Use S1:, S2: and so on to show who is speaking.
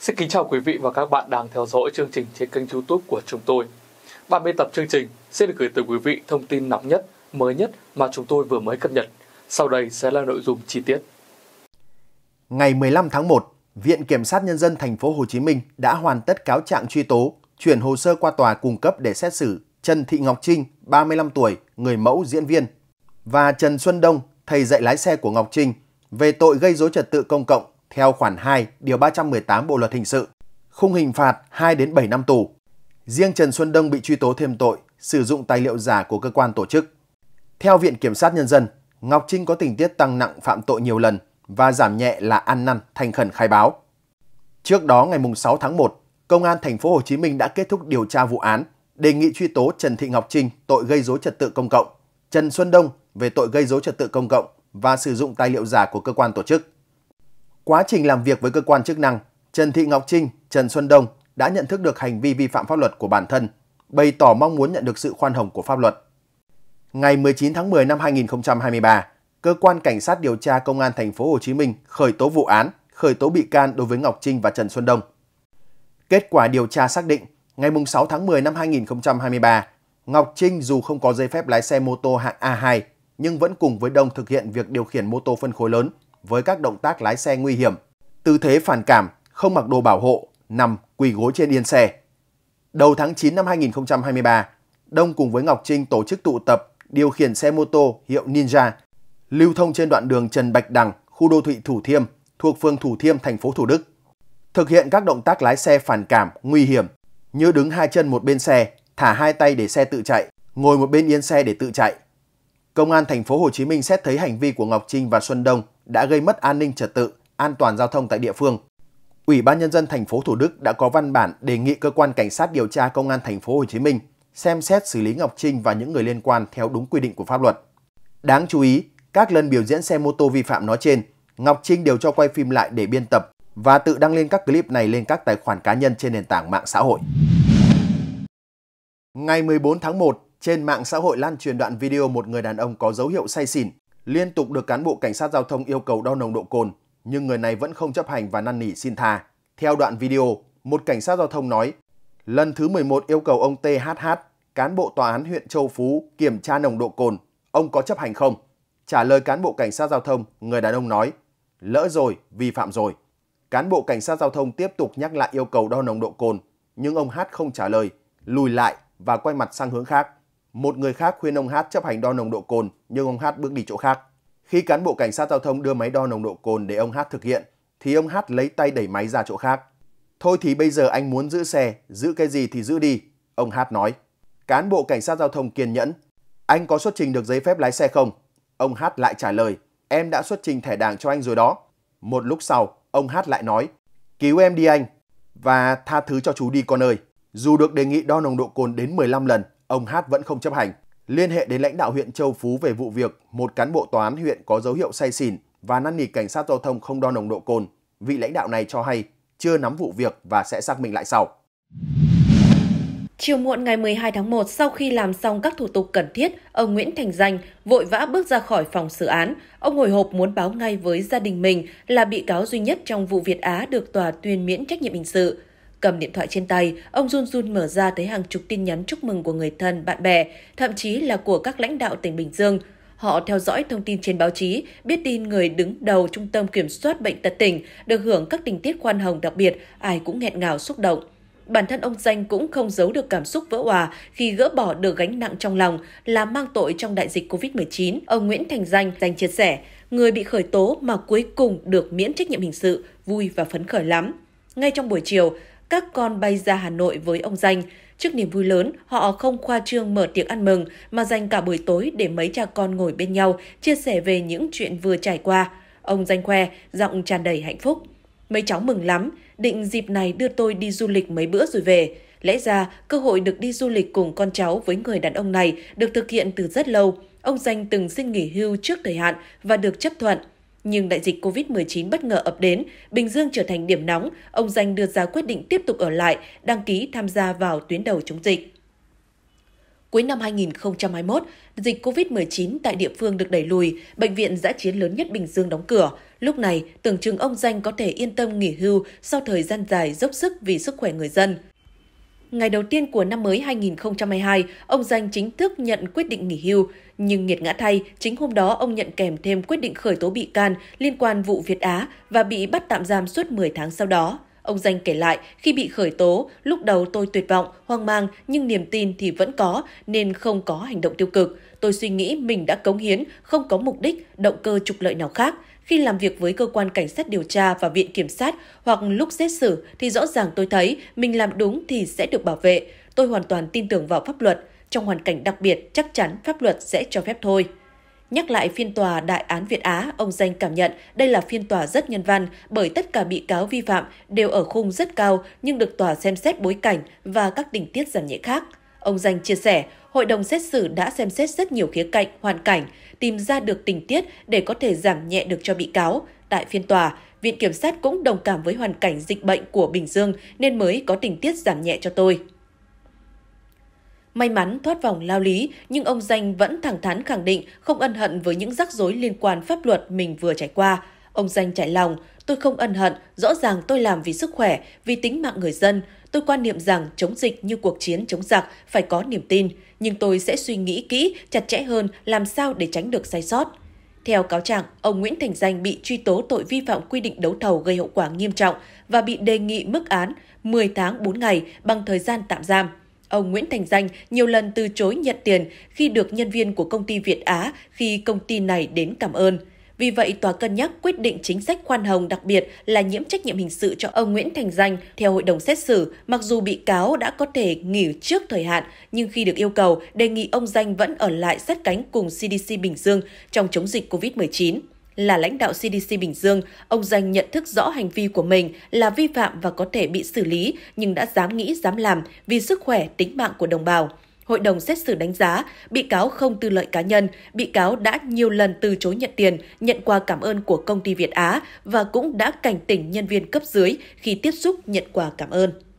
S1: Xin kính chào quý vị và các bạn đang theo dõi chương trình trên kênh youtube của chúng tôi. Bản biên tập chương trình sẽ được gửi tới quý vị thông tin nóng nhất, mới nhất mà chúng tôi vừa mới cập nhật. Sau đây sẽ là nội dung chi tiết. Ngày 15 tháng 1, Viện Kiểm sát Nhân dân thành phố Hồ Chí Minh đã hoàn tất cáo trạng truy tố, chuyển hồ sơ qua tòa cung cấp để xét xử Trần Thị Ngọc Trinh, 35 tuổi, người mẫu diễn viên, và Trần Xuân Đông, thầy dạy lái xe của Ngọc Trinh, về tội gây dối trật tự công cộng theo khoản 2 điều 318 Bộ luật hình sự, khung hình phạt 2 đến 7 năm tù. Riêng Trần Xuân Đông bị truy tố thêm tội sử dụng tài liệu giả của cơ quan tổ chức. Theo Viện Kiểm sát Nhân dân, Ngọc Trinh có tình tiết tăng nặng phạm tội nhiều lần và giảm nhẹ là ăn năn thành khẩn khai báo. Trước đó ngày 6 tháng 1, Công an thành phố Hồ Chí Minh đã kết thúc điều tra vụ án, đề nghị truy tố Trần Thị Ngọc Trinh tội gây dối trật tự công cộng, Trần Xuân Đông về tội gây dối trật tự công cộng và sử dụng tài liệu giả của cơ quan tổ chức. Quá trình làm việc với cơ quan chức năng, Trần Thị Ngọc Trinh, Trần Xuân Đông đã nhận thức được hành vi vi phạm pháp luật của bản thân, bày tỏ mong muốn nhận được sự khoan hồng của pháp luật. Ngày 19 tháng 10 năm 2023, cơ quan cảnh sát điều tra công an thành phố Hồ Chí Minh khởi tố vụ án, khởi tố bị can đối với Ngọc Trinh và Trần Xuân Đông. Kết quả điều tra xác định, ngày 6 tháng 10 năm 2023, Ngọc Trinh dù không có giấy phép lái xe mô tô hạng A2 nhưng vẫn cùng với Đông thực hiện việc điều khiển mô tô phân khối lớn với các động tác lái xe nguy hiểm, tư thế phản cảm, không mặc đồ bảo hộ, nằm quỳ gối trên yên xe. Đầu tháng 9 năm 2023, Đông cùng với Ngọc Trinh tổ chức tụ tập điều khiển xe mô tô hiệu Ninja lưu thông trên đoạn đường Trần Bạch Đằng, khu đô thị Thủ Thiêm, thuộc phường Thủ Thiêm, thành phố Thủ Đức. Thực hiện các động tác lái xe phản cảm, nguy hiểm, như đứng hai chân một bên xe, thả hai tay để xe tự chạy, ngồi một bên yên xe để tự chạy, Công an thành phố Hồ Chí Minh xét thấy hành vi của Ngọc Trinh và Xuân Đông đã gây mất an ninh trật tự, an toàn giao thông tại địa phương. Ủy ban nhân dân thành phố Thủ Đức đã có văn bản đề nghị cơ quan cảnh sát điều tra Công an thành phố Hồ Chí Minh xem xét xử lý Ngọc Trinh và những người liên quan theo đúng quy định của pháp luật. Đáng chú ý, các lần biểu diễn xe mô tô vi phạm nói trên, Ngọc Trinh đều cho quay phim lại để biên tập và tự đăng lên các clip này lên các tài khoản cá nhân trên nền tảng mạng xã hội. Ngày 14 tháng 1, trên mạng xã hội lan truyền đoạn video một người đàn ông có dấu hiệu say xỉn, liên tục được cán bộ cảnh sát giao thông yêu cầu đo nồng độ cồn, nhưng người này vẫn không chấp hành và năn nỉ xin tha. Theo đoạn video, một cảnh sát giao thông nói, lần thứ 11 yêu cầu ông THH, cán bộ tòa án huyện Châu Phú kiểm tra nồng độ cồn, ông có chấp hành không? Trả lời cán bộ cảnh sát giao thông, người đàn ông nói, lỡ rồi, vi phạm rồi. Cán bộ cảnh sát giao thông tiếp tục nhắc lại yêu cầu đo nồng độ cồn, nhưng ông H không trả lời, lùi lại và quay mặt sang hướng khác. Một người khác khuyên ông Hát chấp hành đo nồng độ cồn nhưng ông Hát bước đi chỗ khác. Khi cán bộ cảnh sát giao thông đưa máy đo nồng độ cồn để ông Hát thực hiện thì ông Hát lấy tay đẩy máy ra chỗ khác. Thôi thì bây giờ anh muốn giữ xe, giữ cái gì thì giữ đi, ông Hát nói. Cán bộ cảnh sát giao thông kiên nhẫn. Anh có xuất trình được giấy phép lái xe không? Ông Hát lại trả lời, em đã xuất trình thẻ đảng cho anh rồi đó. Một lúc sau, ông Hát lại nói, cứu em đi anh và tha thứ cho chú đi con ơi. Dù được đề nghị đo nồng độ cồn đến 15 lần, ông Hát vẫn không chấp hành. Liên hệ đến lãnh đạo huyện Châu Phú về vụ việc một cán bộ toán huyện có dấu hiệu say xỉn và năn nỉ cảnh sát giao thông không đo nồng độ cồn. Vị lãnh đạo này cho hay chưa nắm vụ việc và sẽ xác minh lại sau.
S2: Chiều muộn ngày 12 tháng 1, sau khi làm xong các thủ tục cần thiết, ông Nguyễn Thành Danh vội vã bước ra khỏi phòng xử án. Ông ngồi hộp muốn báo ngay với gia đình mình là bị cáo duy nhất trong vụ Việt Á được tòa tuyên miễn trách nhiệm hình sự. Cầm điện thoại trên tay, ông run run mở ra thấy hàng chục tin nhắn chúc mừng của người thân, bạn bè, thậm chí là của các lãnh đạo tỉnh Bình Dương. Họ theo dõi thông tin trên báo chí, biết tin người đứng đầu Trung tâm Kiểm soát Bệnh tật tỉnh được hưởng các tình tiết khoan hồng đặc biệt, ai cũng nghẹn ngào xúc động. Bản thân ông Danh cũng không giấu được cảm xúc vỡ hòa khi gỡ bỏ được gánh nặng trong lòng là mang tội trong đại dịch COVID-19. Ông Nguyễn Thành Danh, Danh chia sẻ, người bị khởi tố mà cuối cùng được miễn trách nhiệm hình sự, vui và phấn khởi lắm. Ngay trong buổi chiều, các con bay ra Hà Nội với ông Danh. Trước niềm vui lớn, họ không khoa trương mở tiệc ăn mừng mà dành cả buổi tối để mấy cha con ngồi bên nhau, chia sẻ về những chuyện vừa trải qua. Ông Danh khoe, giọng tràn đầy hạnh phúc. Mấy cháu mừng lắm, định dịp này đưa tôi đi du lịch mấy bữa rồi về. Lẽ ra, cơ hội được đi du lịch cùng con cháu với người đàn ông này được thực hiện từ rất lâu. Ông Danh từng xin nghỉ hưu trước thời hạn và được chấp thuận. Nhưng đại dịch COVID-19 bất ngờ ập đến, Bình Dương trở thành điểm nóng, ông Danh đưa ra quyết định tiếp tục ở lại, đăng ký tham gia vào tuyến đầu chống dịch. Cuối năm 2021, dịch COVID-19 tại địa phương được đẩy lùi, bệnh viện giã chiến lớn nhất Bình Dương đóng cửa. Lúc này, tưởng chừng ông Danh có thể yên tâm nghỉ hưu sau thời gian dài dốc sức vì sức khỏe người dân – ngày đầu tiên của năm mới 2022, ông Danh chính thức nhận quyết định nghỉ hưu. Nhưng nghiệt ngã thay, chính hôm đó ông nhận kèm thêm quyết định khởi tố bị can liên quan vụ Việt Á và bị bắt tạm giam suốt 10 tháng sau đó. Ông Danh kể lại, khi bị khởi tố, lúc đầu tôi tuyệt vọng, hoang mang, nhưng niềm tin thì vẫn có, nên không có hành động tiêu cực. Tôi suy nghĩ mình đã cống hiến, không có mục đích, động cơ trục lợi nào khác. Khi làm việc với cơ quan cảnh sát điều tra và viện kiểm sát hoặc lúc xét xử thì rõ ràng tôi thấy mình làm đúng thì sẽ được bảo vệ. Tôi hoàn toàn tin tưởng vào pháp luật. Trong hoàn cảnh đặc biệt, chắc chắn pháp luật sẽ cho phép thôi. Nhắc lại phiên tòa đại án Việt Á, ông Danh cảm nhận đây là phiên tòa rất nhân văn bởi tất cả bị cáo vi phạm đều ở khung rất cao nhưng được tòa xem xét bối cảnh và các tình tiết giảm nhẹ khác. Ông Danh chia sẻ, hội đồng xét xử đã xem xét rất nhiều khía cạnh, hoàn cảnh, tìm ra được tình tiết để có thể giảm nhẹ được cho bị cáo. Tại phiên tòa, Viện Kiểm sát cũng đồng cảm với hoàn cảnh dịch bệnh của Bình Dương nên mới có tình tiết giảm nhẹ cho tôi. May mắn thoát vòng lao lý, nhưng ông Danh vẫn thẳng thắn khẳng định không ân hận với những rắc rối liên quan pháp luật mình vừa trải qua. Ông Danh trải lòng, Tôi không ân hận, rõ ràng tôi làm vì sức khỏe, vì tính mạng người dân. Tôi quan niệm rằng chống dịch như cuộc chiến chống giặc phải có niềm tin, nhưng tôi sẽ suy nghĩ kỹ, chặt chẽ hơn làm sao để tránh được sai sót. Theo cáo trạng, ông Nguyễn Thành Danh bị truy tố tội vi phạm quy định đấu thầu gây hậu quả nghiêm trọng và bị đề nghị mức án 10 tháng 4 ngày bằng thời gian tạm giam. Ông Nguyễn Thành Danh nhiều lần từ chối nhận tiền khi được nhân viên của công ty Việt Á khi công ty này đến cảm ơn. Vì vậy, tòa cân nhắc quyết định chính sách khoan hồng đặc biệt là nhiễm trách nhiệm hình sự cho ông Nguyễn Thành Danh theo hội đồng xét xử, mặc dù bị cáo đã có thể nghỉ trước thời hạn, nhưng khi được yêu cầu, đề nghị ông Danh vẫn ở lại sát cánh cùng CDC Bình Dương trong chống dịch COVID-19 là lãnh đạo CDC Bình Dương, ông Danh nhận thức rõ hành vi của mình là vi phạm và có thể bị xử lý nhưng đã dám nghĩ, dám làm vì sức khỏe, tính mạng của đồng bào hội đồng xét xử đánh giá bị cáo không tư lợi cá nhân, bị cáo đã nhiều lần từ chối nhận tiền, nhận quà cảm ơn của công ty Việt Á và cũng đã cảnh tỉnh nhân viên cấp dưới khi tiếp xúc nhận quà cảm ơn.